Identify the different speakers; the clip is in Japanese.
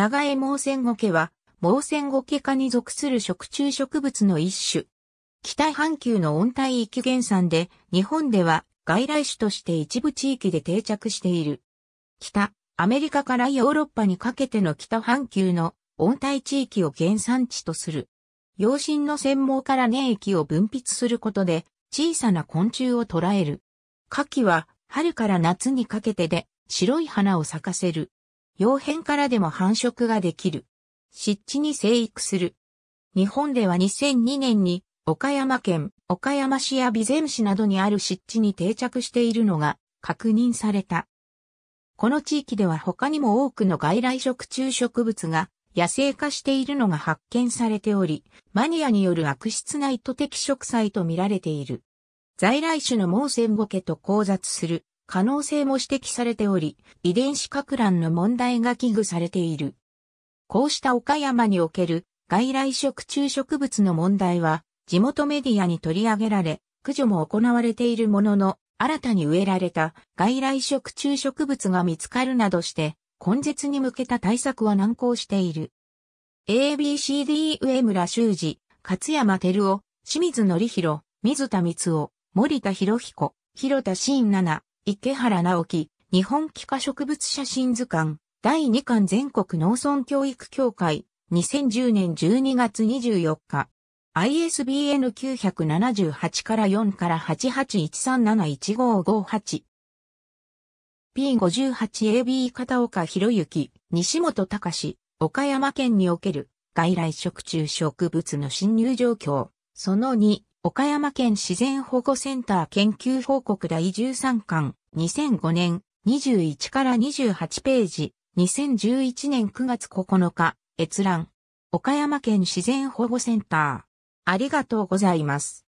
Speaker 1: 長江毛線ゴケは、毛線ゴケ科に属する食虫植物の一種。北半球の温帯域原産で、日本では外来種として一部地域で定着している。北、アメリカからヨーロッパにかけての北半球の温帯地域を原産地とする。養親の専門から粘液を分泌することで、小さな昆虫を捕らえる。夏季は春から夏にかけてで白い花を咲かせる。洋変からでも繁殖ができる。湿地に生育する。日本では2002年に岡山県、岡山市や備前市などにある湿地に定着しているのが確認された。この地域では他にも多くの外来食虫植物が野生化しているのが発見されており、マニアによる悪質な意図的植栽と見られている。在来種のモーセンゴケと交雑する可能性も指摘されており、遺伝子拡乱の問題が危惧されている。こうした岡山における外来食虫植物の問題は、地元メディアに取り上げられ、駆除も行われているものの、新たに植えられた外来食虫植物が見つかるなどして、根絶に向けた対策は難航している。ABCD 上村修司、勝山照夫、清水則弘、水田光夫、森田博彦、広田真奈池原直樹、日本幾何植物写真図鑑、第2巻全国農村教育協会、2010年12月24日。ISBN 978から4から881371558。P58AB 片岡博之、西本隆、岡山県における外来食虫植物の侵入状況。その2、岡山県自然保護センター研究報告第13巻、2005年、21から28ページ、2011年9月9日、閲覧。岡山県自然保護センター。ありがとうございます。